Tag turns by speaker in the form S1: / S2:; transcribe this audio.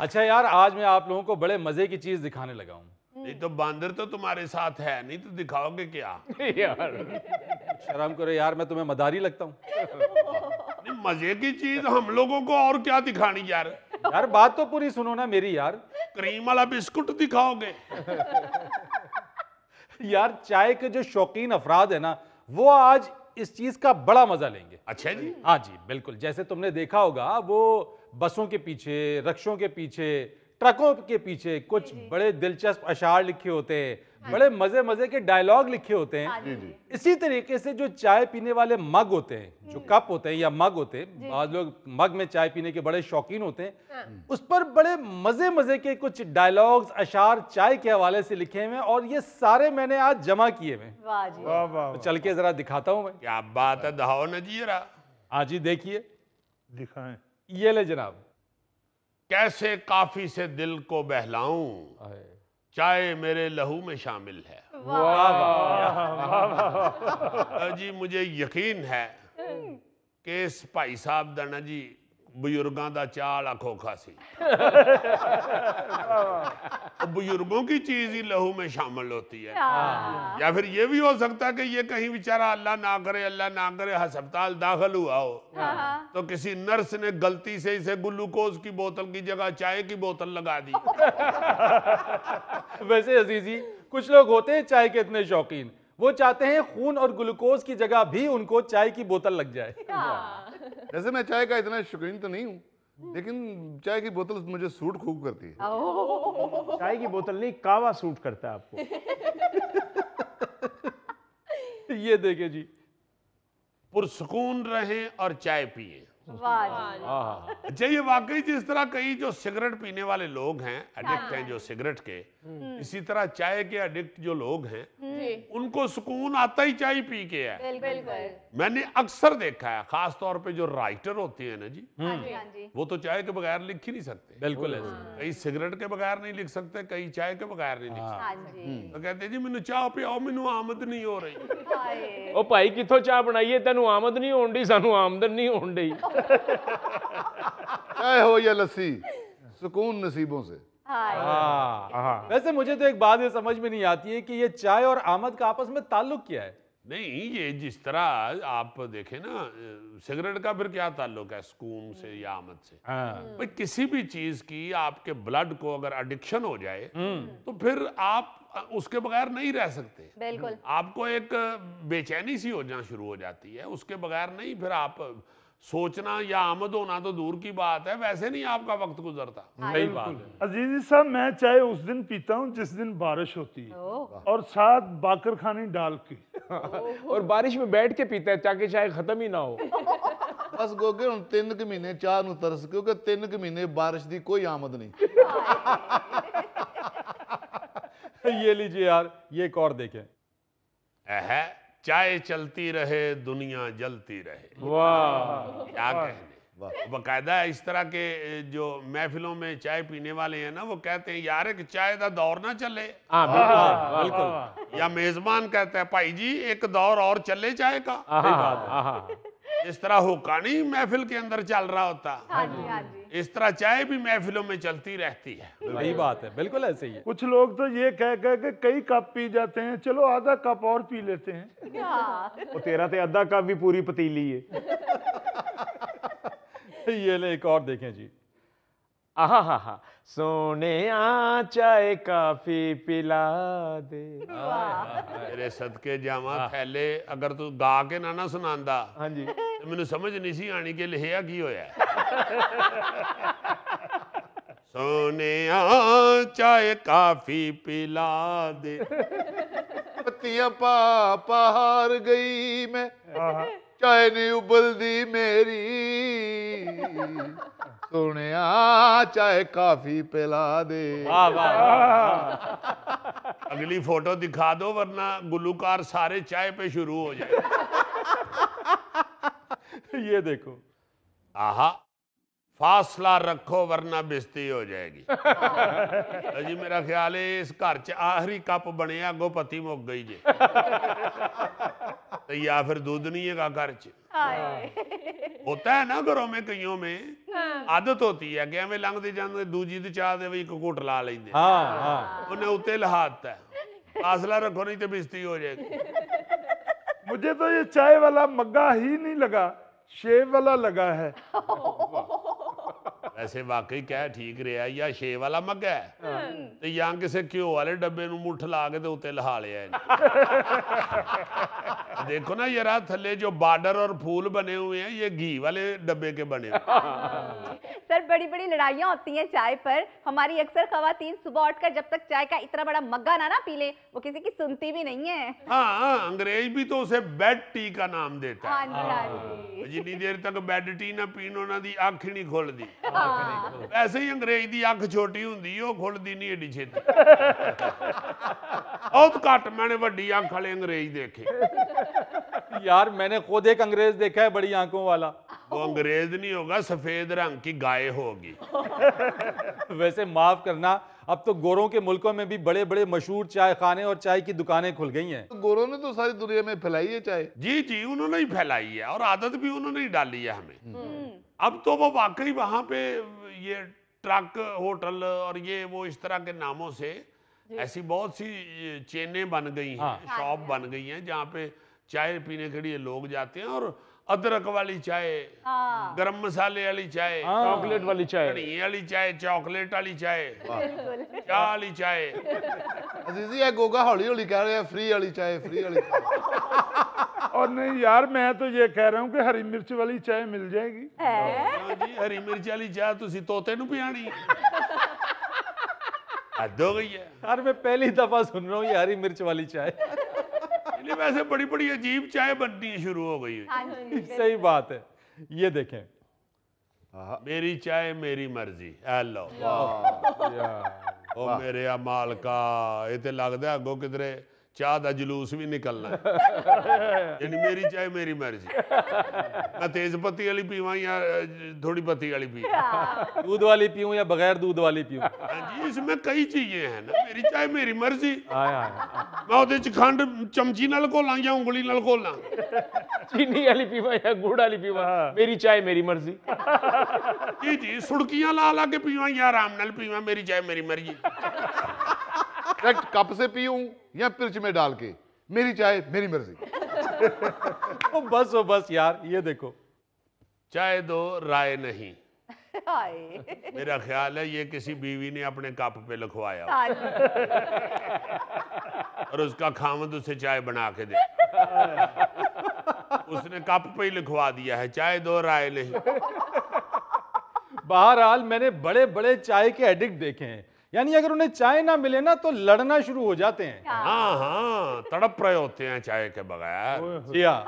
S1: अच्छा यार आज मैं आप लोगों को बड़े मजे की चीज दिखाने लगा हूँ नहीं तो
S2: बांदर तो तुम्हारे साथ है नहीं तो दिखाओगे क्या यार शर्म
S1: करो यार मैं तुम्हें मदारी लगता
S2: हूँ मजे की चीज हम लोगों को और क्या दिखानी यार यार बात तो पूरी
S1: सुनो ना मेरी यार क्रीम वाला बिस्कुट दिखाओगे यार चाय के जो शौकीन अफराद है ना वो आज इस चीज का बड़ा मजा लेंगे अच्छा जी हाँ जी बिल्कुल जैसे तुमने देखा होगा वो बसों के पीछे रक्षों के पीछे ट्रकों के पीछे कुछ बड़े दिलचस्प अशार लिखे होते हैं हाँ बड़े मजे मजे के डायलॉग लिखे होते हैं हाँ इसी तरीके से जो चाय पीने वाले मग होते हैं जो हम्म। कप होते हैं या मग होते हैं बाद लोग मग में चाय पीने के बड़े शौकीन होते हैं हाँ। उस पर बड़े मजे मजे के कुछ डायलॉग्स अशार चाय के हवाले से लिखे हुए और ये सारे मैंने आज जमा किए हुए
S2: तो
S1: चल के जरा दिखाता हूँ मैं क्या बात है दहाओ नजीरा आज ही देखिए दिखाए ये ले जनाब कैसे
S2: काफी से दिल को बहलाऊं चाय मेरे लहू में शामिल है जी मुझे यकीन है हम्म। कि इस भाई साहब दाना जी बुजुर्गों का ਚਾਲ खोखा सी तो बुजुर्गों की चीज ही लहू में शामिल होती है या फिर ये भी हो सकता है कि ये कहीं बेचारा अल्लाह ना करे अल्लाह ना करे हस्पताल दाखिल हुआ हो तो किसी नर्स ने गलती से इसे ग्लूकोज की बोतल की जगह चाय की बोतल
S1: लगा दी वैसे अजीजी कुछ लोग होते हैं चाय के इतने शौकीन वो चाहते हैं खून और ग्लूकोज की जगह भी उनको चाय की बोतल लग जाए हाँ। वैसे मैं चाय का इतना शौकीन तो नहीं हूँ लेकिन चाय की बोतल मुझे
S2: सूट खूब करती है चाय की बोतल नहीं कावा सूट करता है आपको ये देखे जी पुरसकून रहे और चाय पिए
S1: हाँ, हाँ, हाँ।
S2: अच्छा ये वाकई जिस तरह कई जो सिगरेट पीने वाले लोग हैं एडिक्ट हैं जो सिगरेट के हम्म। इसी तरह चाय के एडिक्ट जो लोग हैं
S1: उनको
S2: सुकून आता ही चाय पी के है मैंने अक्सर देखा है खास तौर पे जो राइटर होते हैं ना जी वो तो चाय के बगैर लिख ही नहीं सकते बिल्कुल कई सिगरेट के बगैर नहीं लिख सकते कई चाय के बगैर नहीं लिख
S1: सकते
S2: तो कहते जी मैंने ਚਾਹ ਪਿਓ ਮੈਨੂੰ आमद नहीं हो रही ओ
S1: भाई ਕਿੱਥੋਂ ਚਾਹ ਬਣਾਈਏ ਤੈਨੂੰ ਆਮਦ ਨਹੀਂ ਹੋਣ ਦੀ ਸਾਨੂੰ ਆਮਦਨ ਨਹੀਂ ਹੋਣ ਦੀ ਚਾਹ हो या लस्सी सुकून नसीबों से हाँ, हाँ। वैसे मुझे तो एक बात ये समझ में नहीं आती है कि ये चाय और आमद का आपस में ताल्लुक क्या है
S2: नहीं ये जिस तरह आप देखे ना सिगरेट का फिर क्या ताल्लुक है स्कूम से या हम्म। आमद से हाँ। हम्म। भाई किसी भी चीज की आपके ब्लड को अगर एडिक्शन हो जाए हम्म। तो फिर आप उसके बगैर नहीं रह सकते बिल्कुल आपको एक बेचैनी सी हो जाना शुरू हो जाती है उसके बगैर नहीं फिर आप सोचना या आमद होना तो दूर की बात है वैसे नहीं आपका वक्त गुजरता हाँ, सही बात है अजीज साहब मैं चाय उस दिन पीता हूँ जिस दिन बारिश होती है और साथ
S1: बाकर खानी डाल के और बारिश में बैठ के पीता है ताकि चाय खत्म ही ना हो बस गोगे हम तीन के महीने चाह न तरस क्योंकि तीन के महीने बारिश की कोई आमद नहीं ये लीजिए यार ये एक और
S2: देखें चाय चलती रहे दुनिया जलती रहे वाह क्या कहने बकायदा इस तरह के जो महफिलों में चाय पीने वाले हैं ना वो कहते हैं यार एक चाय का दौर ना चले हाँ, हाँ, बिल्कुल हाँ, या मेजबान कहते हैं भाई जी एक दौर और चले चाय का इस तरह हुकानी महफिल के अंदर चल रहा होता हाँ जी, हाँ जी। इस तरह चाय भी महफिलों में चलती रहती है वही बात है बिल्कुल ऐसे ही कुछ लोग तो ये कह कह के कई कप पी जाते हैं
S1: चलो आधा कप और पी लेते हैं और तेरा तो आधा कप भी पूरी पतीली है ये ले एक और देखें जी ਆਹਾ ਹਾ ਹਾ ਸੋਹਣਿਆ ਚਾਏ ਕਾਫੀ ਪਿਲਾ ਦੇ
S2: ਮੇਰੇ ਸਦਕੇ ਜਾਵਾਂ ਥੈਲੇ ਅਗਰ ਤੂੰ ਗਾ ਕੇ ਨਾ ਨਾ ਸੁਣਾਉਂਦਾ ਹਾਂਜੀ ਮੈਨੂੰ ਸਮਝ ਨਹੀਂ ਸੀ ਆਣੀ ਕਿ ਲਿਖਿਆ ਕੀ ਹੋਇਆ ਸੋਹਣਿਆ ਚਾਏ ਕਾਫੀ ਪਿਲਾ ਦੇ
S1: ਪੱਤੀਆਂ ਪਾ ਪਹਾਰ ਗਈ ਮੈਂ ਚਾਏ ਨਹੀਂ ਉਬਲਦੀ ਮੇਰੀ सोने चाहे काफी
S2: पिला दे वाह वाह अगली फोटो दिखा दो वरना गुलूकार सारे चाय पे शुरू हो जाए ये देखो आहा फासला रखो वरना बिस्ती हो जाएगी अजी तो मेरा ख्याल है इस घर च आखिरी कप बने अगो पति मुक गई जे तो या फिर दूध नहीं है घर च ਹੁੰਦਾ ਨਾ ਘਰੋਂ ਮੈਂ ਕਈਓ ਮੈਂ ਆਦਤ ਹੁੰਦੀ ਹੈ ਕਿ ਐਵੇਂ ਲੰਘਦੇ ਜਾਂਦੇ ਦੂਜੀ ਦੀ ਚਾਹ ਦੇ ਵੀ ਇੱਕ ਘੁੱਟ ਲਾ ਲੈਂਦੇ ਹਾਂ ਹਾਂ ਹਾਂ ਉਹਨੇ ਉੱਤੇ ਲਹਾਤਾ ਆਸਲਾ ਰੱਖੋ ਨਹੀਂ ਤੇ ਬਿਸਤੀ ਹੋ ਜਾਏਗੀ ਮੈਨੂੰ ਤਾਂ ਇਹ ਚਾਹ ਵਾਲਾ ਮੱਗਾ ਹੀ ਨਹੀਂ ਲਗਾ ਸ਼ੇਵ ਵਾਲਾ ਲਗਾ ਹੈ ਵਾਹ वैसे वाकई कह ठीक रहा या छे वाला मग है ਤੇ ਜਾਂ ਕਿਸੇ ਘਿਓ ਵਾਲੇ ਡੱਬੇ ਨੂੰ ਮੁੱਠ ਲਾ ਕੇ ਤੇ देखो ना यरा थले जो बार्डर और फूल बने हुए हैं ये घी वाले डब्बे के बने
S1: हुए सर बड़ी बड़ी लड़ाइयाँ होती हैं चाय पर हमारी अक्सर खातन सुबह उठकर जब तक चाय का इतना बड़ा मग्गा ना ना पी ले वो किसी की सुनती भी नहीं है
S2: हाँ अंग्रेज भी तो उसे बेड टी का नाम देता है जितनी देर तक बेड टी ना पीनो ना दी अख नहीं खोल दी ਐਸੇ ही अंग्रेज की ਅੱਖ छोटी ਹੁੰਦੀ ਉਹ ਖੁੱਲਦੀ ਨਹੀਂ ਏਡੀ ਛੇਤੀ ਬਹੁਤ ਘੱਟ ਮੈਨੇ ਵੱਡੀ ਅੱਖ ਵਾਲੇ ਅੰਗਰੇਜ਼ ਦੇਖੇ यार मैंने खुद एक अंग्रेज देखा है बड़ी आंखों
S1: वाला वो अंग्रेज नहीं होगा सफेद रंग की गाय होगी वैसे माफ करना अब तो गोरों के मुल्कों में भी बड़े बड़े मशहूर चाय खाने और चाय की दुकानें खुल गई हैं गोरों ने तो सारी दुनिया में फैलाई है चाय जी जी उन्होंने ही फैलाई है और आदत भी उन्होंने
S2: ही डाली है हमें हम्म। अब तो वो वाकई वहां पे ये ट्रक होटल और ये वो इस तरह के नामों से ऐसी बहुत सी चेने बन गई हैं हाँ। शॉप हाँ। बन गई हैं जहाँ पे चाय पीने के लिए लोग जाते हैं और अदरक वाली चाय हाँ। गरम मसाले वाली चाय हाँ। चॉकलेट वाली चाय वाली चाय चॉकलेट वाली चाय
S1: चाय वाली चाय
S2: गोगा हौली हौली कह रहे हैं फ्री वाली चाय फ्री वाली चाय और नहीं यार मैं तो ये ਕਹਿ ਰਿਹਾ ਹਾਂ ਕਿ ਹਰੀ ਮਿਰਚ ਵਾਲੀ ਚਾਹ ਮਿਲ ਜਾਏਗੀ ਲਓ ਜੀ ਹਰੀ ਮਿਰਚ ਵਾਲੀ ਚਾਹ ਤੁਸੀਂ ਤੋਤੇ ਨੂੰ ਪਿਆਣੀ ਹੱਦ ਹੋ ਮੈਂ ਪਹਿਲੀ ਦਫਾ ਸੁਣ पहली ਹਾਂ सुन रहा हूँ ये हरी ਇਹਨੇ ਵੈਸੇ ਬੜੀ ਬੜੀ ਅਜੀਬ ਚਾਹ ਬਣਨੀ ਸ਼ੁਰੂ ਹੋ ਗਈ ਹੈ
S1: ਹਾਂਜੀ ਸਹੀ
S2: ਬਾਤ ਹੈ ਇਹ ਦੇਖੇ ਮੇਰੀ ਚਾਹ ਮੇਰੀ ਮਰਜ਼ੀ ਆ ਲਓ ਯਾਰ ਉਹ ਮੇਰੇ ਆ ਮਾਲਕਾ ਇਹ ਤੇ ਲੱਗਦਾ ਅੱਗੋਂ ਕਿਧਰੇ ਚਾਹ ਦਾ ਜਲੂਸ ਵੀ ਨਿਕਲਣਾ ਯਾਨੀ ਮੇਰੀ ਚਾਹ ਮੇਰੀ ਮਰਜ਼ੀ ਮੈਂ ਤੇਜ਼ ਪੱਤੀ ਵਾਲੀ ਪੀਵਾਂ ਜਾਂ ਥੋੜੀ ਪੱਤੀ ਵਾਲੀ ਪੀਵਾਂ दूध वाली पीऊं या बगैर दूध वाली पीऊं ਹਾਂਜੀ ਇਸ ਵਿੱਚ ਕਈ ਚੀਜ਼ਾਂ ਹਨ ਮੇਰੀ ਚਾਹ ਮੇਰੀ ਮਰਜ਼ੀ ਆਏ ਆਏ ਮੈਂ ਉਹਦੇ ਚ ਖੰਡ ਚਮਚੀ ਨਾਲ ਘੋਲਾਂ ਜਾਂ ਉਂਗਲੀ ਨਾਲ ਘੋਲਾਂ ਚੀਨੀ ਵਾਲੀ ਪੀਵਾਂ ਜਾਂ गुड़ ਵਾਲੀ ਪੀਵਾਂ ਮੇਰੀ ਚਾਹ ਮੇਰੀ ਮਰਜ਼ੀ ਜੀ ਜੀ ਸੁੜਕੀਆਂ ਲਾ ਲਾ ਕੇ ਪੀਵਾਂ ਜਾਂ ਆਰਾਮ ਨਾਲ ਪੀਵਾਂ ਮੇਰੀ ਚਾਹ ਮੇਰੀ ਮਰਜ਼ੀ
S1: इनफैक्ट कप से पीऊं या पिर्च में डाल के मेरी चाय मेरी मर्जी तो बस ओ बस यार ये देखो
S2: चाय दो राय नहीं मेरा ख्याल है ये किसी बीवी ने अपने कप पे लिखवाया हाँ और उसका खामद उसे चाय बना के दे उसने कप पे ही लिखवा दिया है
S1: चाय दो राय नहीं बहरहाल मैंने बड़े बड़े चाय के एडिक्ट देखे हैं यानी अगर उन्हें चाय ना मिले ना तो लड़ना शुरू हो जाते हैं हाँ हाँ
S2: तड़प रहे होते हैं चाय के बगैर